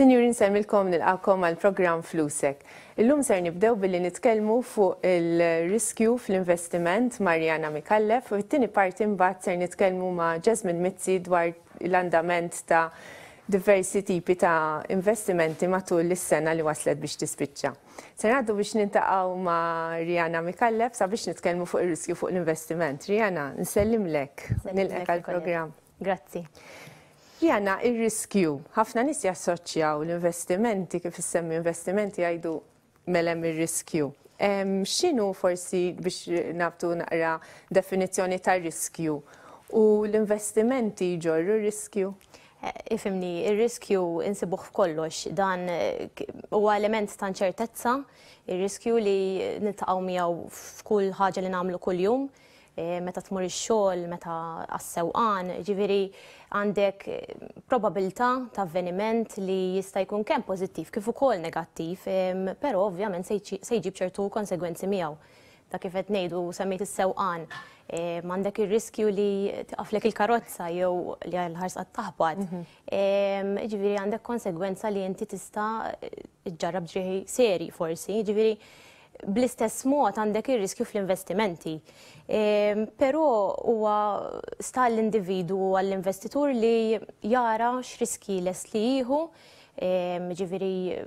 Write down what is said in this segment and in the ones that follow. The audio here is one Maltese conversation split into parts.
Sinjuri nsemmilkom nilqakom għal program Flusek. Illum ser nibdew billi nitkellmu fuq il-riskju fl-investiment Marjana Mikallef u t-tini parti mbagħad ser nitkellmu ma' Jasmine Mizzi dwar l-andament ta' diversi tipi ta' investimenti matul l-sena li waslet biex tispiċċa. Ser għaddu biex nintaqaw ma' Rijana Mikallef sabiex nitkellmu fuq ir riskju fuq l-investiment. Rijana, nsellim lek, nilqek għal-program. Grazzi li il-riskju. ħafna nis jassoċjaw l-investimenti, kif semmi investimenti għajdu melem il-riskju. Xinu forsi biex naftu naqra definizjoni ta' riskju u l-investimenti ġorru riskju? Eh, ifimni, il-riskju insibuħ f'kollox, dan eh, huwa element ta' ċertezza, il-riskju li nittaqaw miegħu f'kull ħaġa li nagħmlu kull jum, Eh, meta tmur ix-xogħol, meta għas-sewqan, ġifieri għandek eh, probabilità ta' avveniment li jista' jkun kemm pożittiv kif ukoll negattiv, però ovvjament se jġib ċertu konsegwenzi miegħu ta' kif qed ngħidu semmejt is-sewqan. M'għandek ir-riskju li tiqaflek il-karozza jew li l-ħars qed taħbad. Mhm. Ġifieri għandek konsegwenza li inti tista' ġġarrab ġrieħi seri forsi, ġifieri bl-istess mod għandek ir-riskju fl-investimenti. Ehm, però huwa sta l-individu għall-investitur li jara x'riski les li jieħu, e, ehm, ġifieri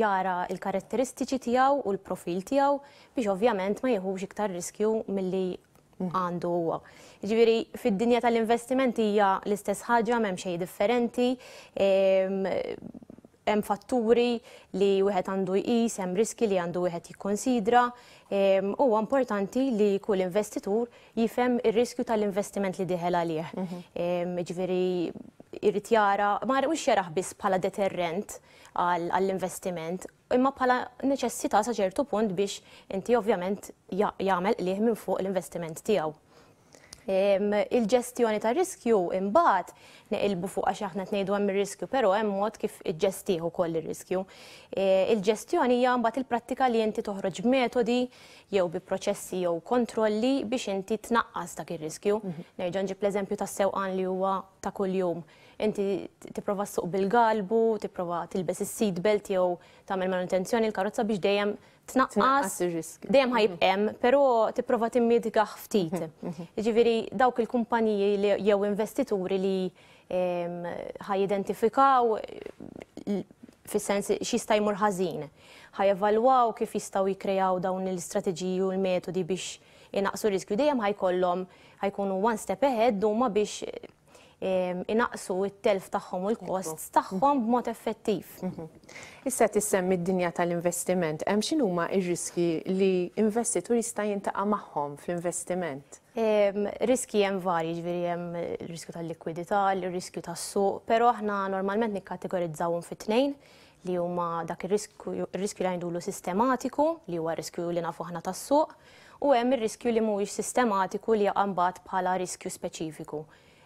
jara l-karatteristiċi tiegħu u l-profil tiegħu biex ovvjament ma jieħux iktar riskju milli mm. għandu huwa. Ġifieri fid-dinja tal-investimenti hija l-istess ħaġa m'hemm xejn differenti. Ehm, hemm fatturi li wieħed għandu jqis, hemm riski li għandu wieħed jikkonsidra. Ehm, huwa importanti li kull investitur jifhem ir-riskju tal-investiment li diħel għalih. Mhm. Ehm, ġifieri irrid jara, ma mhux jaraħ biss bħala deterrent għall-investiment, imma bħala neċessità sa ċertu punt biex inti ovvjament jagħmel lih minn fuq l-investiment tiegħu il-ġestjoni ta' riskju imbagħad neqilbu fuq għax aħna tnejdu hemm ir-riskju, però hemm mod kif iġġestih ukoll il riskju e, Il-ġestjoni hija mbagħad il-prattika li inti toħroġ metodi jew bi proċessi jew kontrolli biex inti tnaqqas dak ir-riskju. Mhm. Nerġa' nġib l-eżempju tas-sewqan li huwa ta' kuljum inti tipprova suq bil-galbu, tipprova tilbes is seed belt jew tagħmel manutenzjoni l-karozza biex dejjem tnaqqas dejjem ħajb hemm, mhm. però tipprova timmid ftit. Mhm, mhm. Ġifieri dawk il-kumpaniji jew investituri li ħajidentifikaw fis-sens x'ista' jmur ħażin. kif jistgħu jikrejaw dawn l-istrateġiji u l-metodi biex inaqsu riskju dejjem ħajkollhom ħajkunu one step ahead huma biex inaqsu il telf tagħhom u l-kost tagħhom b'mod effettiv. Mhm. Issa tissemmi d-dinja tal-investiment, hemm x'inhuma r-riski li investitur jista' jintaqa' magħhom fl-investiment? Riski hemm varji, ġifieri hemm riskju tal-likwidità, riskju tas-suq, però aħna normalment nikkategorizzawhom fit-tnejn li huma dak ir-riskju li għandulu sistematiku, li huwa riskju li nafu aħna tas-suq, u hemm ir-riskju li mhuwiex sistematiku li jaqa' bħala riskju speċifiku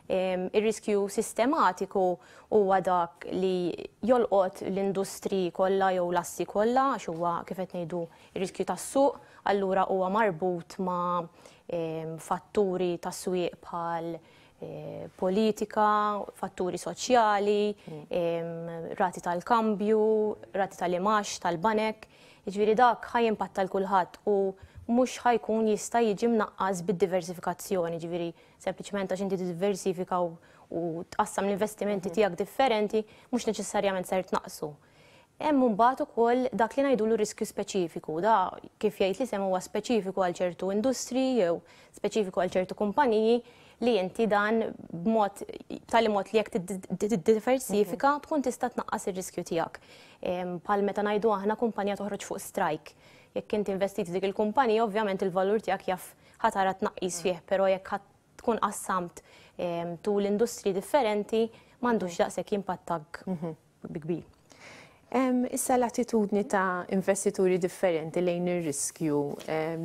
ir-riskju sistematiku huwa dak li jolqot l-industri kollha jew l-assi kollha għax huwa kif qed ngħidu ir-riskju tas-suq, allura huwa marbut ma' fatturi tas-swieq bħal eh, politika, fatturi soċjali, mm. rati tal-kambju, rati tal-imax, tal-banek, ġviri jiġifieri dak ħaj impatta l kulħadd u mux ħajkun jista jiġi mnaqqas bid-diversifikazzjoni, ġiviri, sempliciment għax inti diversifika u tqassam l-investimenti mhm. tijak differenti, mux neċessarjament ser tnaqsu. Hemm mbagħad ukoll dak li ngħidu riskju speċifiku, da kif jgħid li semmu huwa speċifiku għal ċertu industri jew speċifiku għal ċertu kumpaniji li inti dan b'mod tal-mod li jekk tiddiversifika mhm. tkun tista' tnaqqas ir-riskju tiegħek. Pal meta ngħidu aħna kumpanija toħroġ fuq strike. Jekk inti investiti dik il-kumpanija, ovvjament il-valur tiegħek jaf ħatara tnaqqis fih, mhm. però jekk tkun qassamt tul industri differenti m'għandux mhm. daqshekk impattak kbir. Issa l-attitudni ta' investituri differenti lejn ir-riskju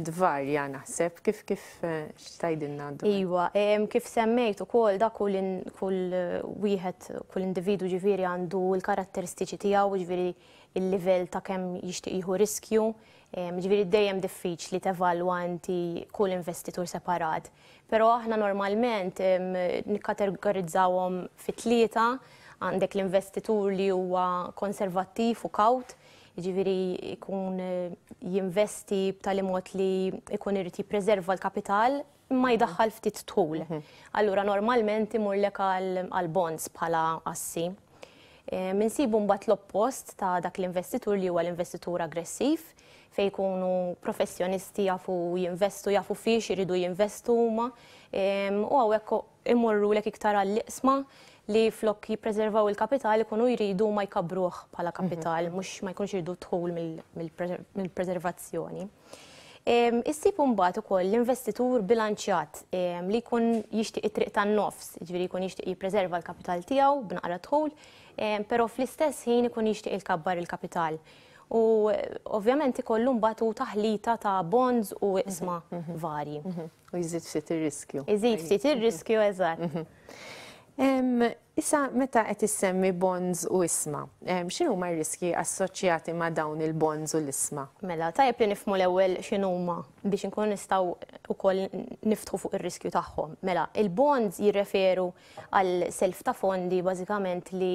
dvarja naħseb kif kif eh, xtajdinna għaddu. Iwa, kif semmejt ukoll da kull wieħed kull individu ġifieri għandu l-karatteristiċi tiegħu ġiviri il-livell ta' kemm jixtieq jieħu riskju. Ġifieri dejjem diffiċli tevalwa inti kull investitur separat. Però aħna normalment nikkategorizzawhom fit-tlieta għandek l-investitur li huwa konservattiv u kaut, ġiviri ikun eh, jinvesti b'tali mod li ikun irrit jiprezerva l-kapital ma mhm. jdaħħal ftit tul. Mhm. Allura normalment imurlek għal-bonds bħala assi. Eh, minsibu mbagħad l-oppost ta' dak l-investitur li huwa l-investitur aggressiv fej kunu professjonisti jafu jinvestu, jafu fiex iridu jinvestu huma u għawek imurru lek iktar għall liqsma li flok jipreservaw il-kapital ikunu jridu ma jkabruħ bħala mhm. kapital, mux ma jkunx jridu tħul mill-preservazzjoni. Issib mbagħad ukoll l-investitur bilanċjat li jkun jixtieq itriq triq tan-nofs, ġviri jiġifieri jkun jixtieq jippreserva l-kapital tiegħu b'naqra tħul, però fl-istess ħin ikun jixtieq il-kabbar il-kapital. U eh, ovvjament ikollu mbagħad taħlita ta' bonds u isma' mhm. mhm. vari. U jżid ftit ir-riskju. Jżid ftit ir-riskju, eżatt. Issa, meta qed issemmi bonds u isma, xinu ma riski assoċjati ma' dawn il-bonds u l-isma? Mela, tajjeb li nifmu l-ewwel xinu ma biex inkun u wkoll niftħu fuq ir-riskju tagħhom. Mela, il-bonds jirreferu għal self ta' fondi bażikament li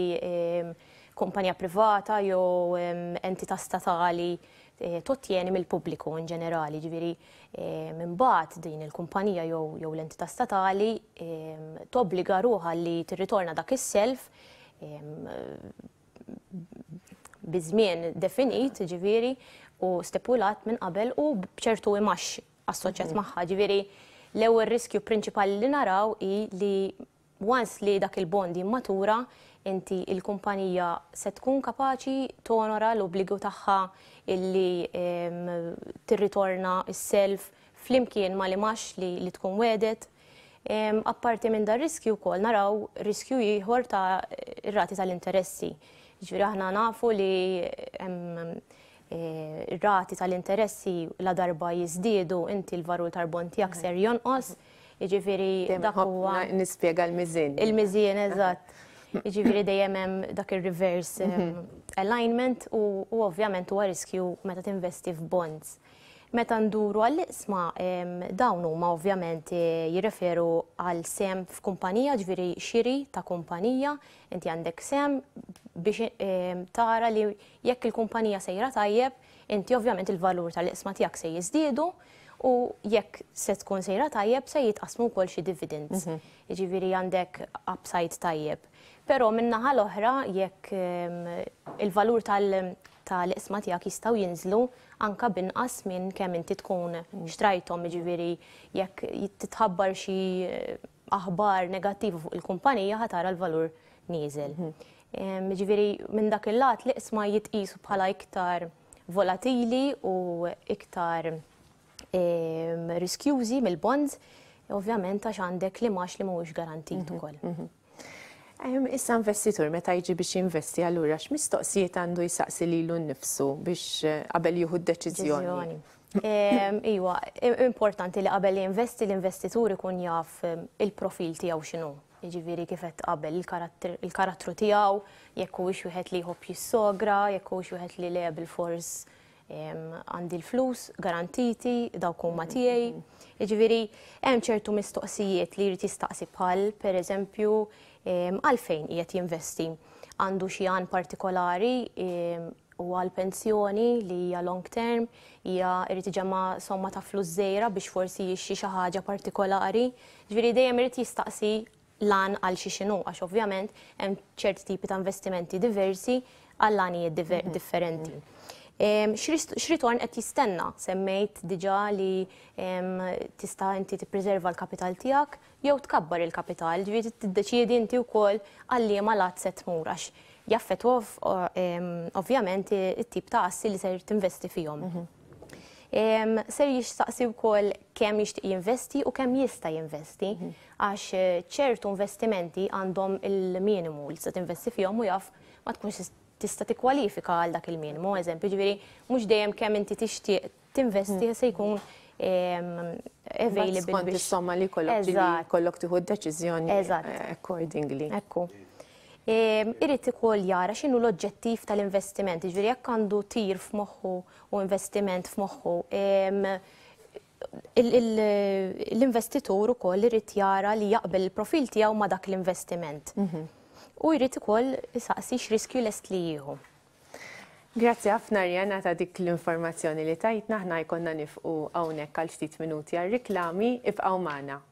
kumpanija privata jew entita statali Eh, tottieni mill-pubbliku in ġenerali, ġiviri eh, minn bat din il-kumpanija jew l-entità statali ehm, tobbliga ruħa li tirritorna dak is-self ehm, bizmien definit ġiviri u stipulat minn qabel u bċertu imax assoċjat mhm. maħħa ġiviri l-ewwel riskju prinċipali li naraw i li once li dak il-bondi matura, inti il-kumpanija se tkun kapaċi tonora l-obbligu tagħha illi tirritorna s-self flimkien ma li max li, li tkun wedet. Apparti minn dar riskju kol naraw riskju jihur ta' rati tal-interessi. Ġviri aħna nafu li eh, rati tal-interessi la darba jizdiedu inti l-varul tal bond tijak ser jonqos. Mm -hmm Jiġifieri dak huwa. Nispjega l-miżin. Il-miżin, eżatt. Jiġifieri dejjem hemm dak ir-reverse mhm. alignment u ovvjament huwa riskju meta tinvesti f'bonds. Meta nduru għall-isma dawn huma ovvjament eh, jirreferu għal sem f'kumpanija, ġviri xiri ta' kumpanija, inti għandek sem biex tara li jekk il-kumpanija sejra tajjeb, inti ovvjament il-valur tal-isma tiegħek se jiżdiedu, u jekk se tkun sejra tajjeb se jitqasmu wkoll xi dividends. Mhm. Jiġifieri għandek upside tajjeb. Però min-naħa l-oħra jekk il-valur tal-isma tiegħek jistgħu jinżlu anka binqas minn kemm inti tkun mm. xtrajthom jiġifieri jekk titħabbar xi eh, aħbar negattivi fuq il-kumpanija ħatara l-valur nieżel. Mhm. Jiġifieri minn dak il-lat l-isma jitqisu bħala iktar volatili u iktar riskjużi mill-bonds, ovvjament għax għandek li max li mhuwiex garantit mhm, ukoll. Mhm. Issa investitur meta jiġi biex investi allura x'mistoqsijiet għandu jisaqsi l-un nnifsu biex eh, qabel jieħu d-deċiżjoni. Iwa, importanti li qabel investi l-investitur ikun jaf il-profil tiegħu x'inhu. Jiġifieri kif qed qabel il-karattru tiegħu, jekk huwiex wieħed li jħobb jissogra, jekk huwiex wieħed li il fors għandi l-flus garantiti, dawk huma mm-hmm, tiegħi. Mm-hmm. Iġviri, hemm ċertu mistoqsijiet li jrid jistaqsi bħal pereżempju għalfejn qiegħed jinvesti. Għandu xi għan partikolari u għal-pensjoni li hija long term, hija irrid iġema somma ta' flus żejra biex forsi jixi xi ħaġa partikolari. Ġifieri dejjem irid jistaqsi lan għal xi xinu għax ovvjament hemm ċerti tipi ta' investimenti diversi għal lanijiet mhm, differenti. Mhm. Xritorn qed jistenna, semmejt diġa li tista' inti tippreserva l-kapital tiegħek jew tkabbar il-kapital, ġifieri tiddeċiedi inti wkoll għalli ma lat se tmur għax jaffetwa ovvjament it-tip ta' assi li ser tinvesti fihom. Mhm. Ser jixtaqsi wkoll kemm jixtieq jinvesti u kemm jista' jinvesti mhm. għax eh, ċertu investimenti għandhom il-minimu li se tinvesti fihom u jaf ma tkunx tista' tikkwalifika għal dak il-minimu, eżempju, ġviri, mhux dejjem kemm inti tixtieq tinvesti hmm. se jkun ehm, available biex. somma li kollok tieħu d-deċiżjoni eh, accordingly. Ekku. Ehm, irrid kol jara x'inhu l-oġġettiv tal-investiment, jiġifieri jekk għandu tir f'moħħu u investiment f'moħħu. Ehm, l-investitur ukoll irid jara li jaqbel il-profil tiegħu ma' dak l-investiment. Mhm u jrid ukoll isaqsi x'riskju lest li jihu. Grazzi ħafna Rjena ta' dik l-informazzjoni li tajtna ħna jkonna nifqu hawnhekk għal ftit minuti għal riklami ibqgħu magħna.